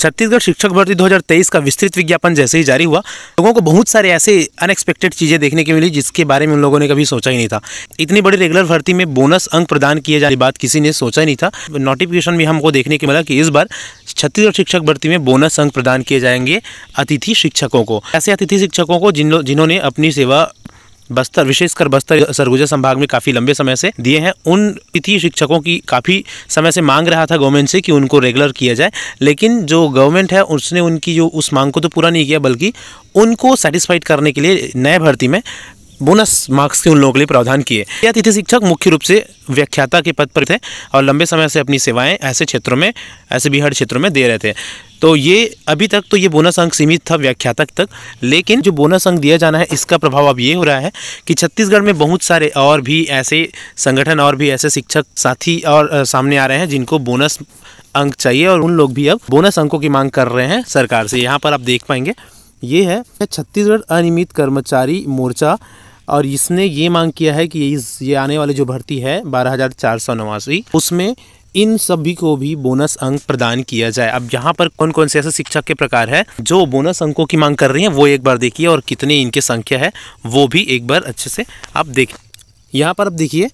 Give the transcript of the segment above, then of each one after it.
छत्तीसगढ़ शिक्षक भर्ती 2023 का विस्तृत विज्ञापन जैसे ही जारी हुआ लोगों को बहुत सारे ऐसे अनएक्सपेक्टेड चीज़ें देखने को मिली जिसके बारे में उन लोगों ने कभी सोचा ही नहीं था इतनी बड़ी रेगुलर भर्ती में बोनस अंक प्रदान किए जाने बात किसी ने सोचा ही नहीं था नोटिफिकेशन भी हमको देखने को मिला कि इस बार छत्तीसगढ़ शिक्षक भर्ती में बोनस अंक प्रदान किए जाएंगे अतिथि शिक्षकों को ऐसे अतिथि शिक्षकों को जिन जिन्होंने अपनी सेवा बस्तर विशेषकर बस्तर सरगुजा संभाग में काफ़ी लंबे समय से दिए हैं उन तिथि शिक्षकों की काफ़ी समय से मांग रहा था गवर्नमेंट से कि उनको रेगुलर किया जाए लेकिन जो गवर्नमेंट है उसने उनकी जो उस मांग को तो पूरा नहीं किया बल्कि उनको सेटिस्फाइड करने के लिए नए भर्ती में बोनस मार्क्स के उन लोगों के लिए प्रावधान किए यह अतिथि शिक्षक मुख्य रूप से व्याख्याता के पद पर थे और लंबे समय से अपनी सेवाएं ऐसे क्षेत्रों में ऐसे बिहार क्षेत्रों में दे रहे थे तो ये अभी तक तो ये बोनस अंक सीमित था व्याख्यातक तक लेकिन जो बोनस अंक दिया जाना है इसका प्रभाव अब ये हो रहा है कि छत्तीसगढ़ में बहुत सारे और भी ऐसे संगठन और भी ऐसे शिक्षक साथी और सामने आ रहे हैं जिनको बोनस अंक चाहिए और उन लोग भी अब बोनस अंकों की मांग कर रहे हैं सरकार से यहाँ पर आप देख पाएंगे ये है छत्तीसगढ़ अनियमित कर्मचारी मोर्चा और इसने ये मांग किया है कि इस ये आने वाली जो भर्ती है बारह हज़ार चार सौ नवासी उसमें इन सभी को भी बोनस अंक प्रदान किया जाए अब यहाँ पर कौन कौन से ऐसे शिक्षक के प्रकार है जो बोनस अंकों की मांग कर रही हैं वो एक बार देखिए और कितने इनके संख्या है वो भी एक बार अच्छे से आप देखिए यहाँ पर आप देखिए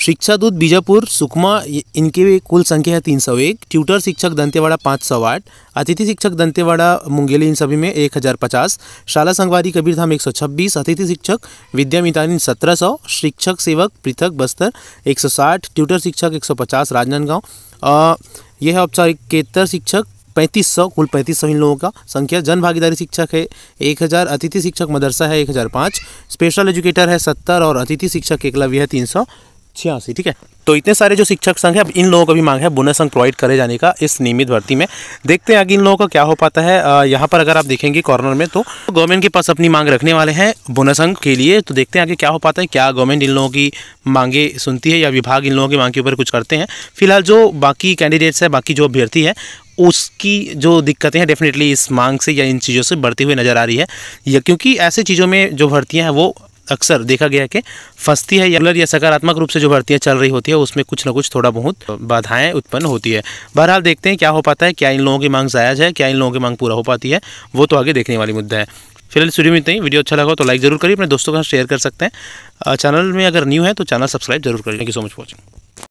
शिक्षा दूत बीजापुर सुकमा इनके कुल संख्या है तीन सौ एक ट्यूटर शिक्षक दंतेवाड़ा पाँच सौ आठ अतिथि शिक्षक दंतेवाड़ा मुंगेली इन सभी में एक हज़ार पचास शाला संगवारी कबीरधाम एक सौ छब्बीस अतिथि शिक्षक विद्या मितानी सत्रह सौ शिक्षक सेवक पृथक बस्तर एक सौ साठ ट्यूटर शिक्षक एक सौ पचास राजनांदगांव यह है औपचारिकेतर शिक्षक पैंतीस सौ कुल पैंतीस सौ इन लोगों का संख्या जन भागीदारी शिक्षक है एक हज़ार अतिथि शिक्षक मदरसा है एक हज़ार पाँच स्पेशल एजुकेटर है सत्तर और अतिथि शिक्षक एकलव्य है तीन सौ छियासी ठीक है तो इतने सारे जो शिक्षक संघ है अब इन लोगों का भी मांग है बोनस अंक प्रोवाइड करे जाने का इस नियमित भर्ती में देखते हैं आगे इन लोगों का क्या हो पाता है यहाँ पर अगर आप देखेंगे कॉर्नर में तो गवर्नमेंट के पास अपनी मांग रखने वाले हैं बोनस अंक के लिए तो देखते हैं आगे क्या हो पाता है क्या गवर्नमेंट इन लोगों की मांगे सुनती है या विभाग इन लोगों की मांग के ऊपर कुछ करते हैं फिलहाल जो बाकी कैंडिडेट्स हैं बाकी जो अभ्यर्थी है उसकी जो दिक्कतें हैं डेफिनेटली इस मांग से या इन चीज़ों से बढ़ती हुई नज़र आ रही है या क्योंकि ऐसे चीज़ों में जो भर्तियाँ हैं वो अक्सर देखा गया कि फंसती है या या सकारात्मक रूप से जो भर्तियाँ चल रही होती है उसमें कुछ ना कुछ थोड़ा बहुत बाधाएं उत्पन्न होती है बहरहाल देखते हैं क्या हो पाता है क्या इन लोगों की मांग जायज़ है क्या इन लोगों की मांग पूरा हो पाती है वो तो आगे देखने वाली मुद्दा है फिलहाल स्टूडियो में इतना ही वीडियो अच्छा लगा तो लाइक जरूर करिए अपने दोस्तों के साथ शेयर कर सकते हैं चैनल में अगर न्यू है तो चैनल सब्सक्राइब जरूर करिए thank you so much watching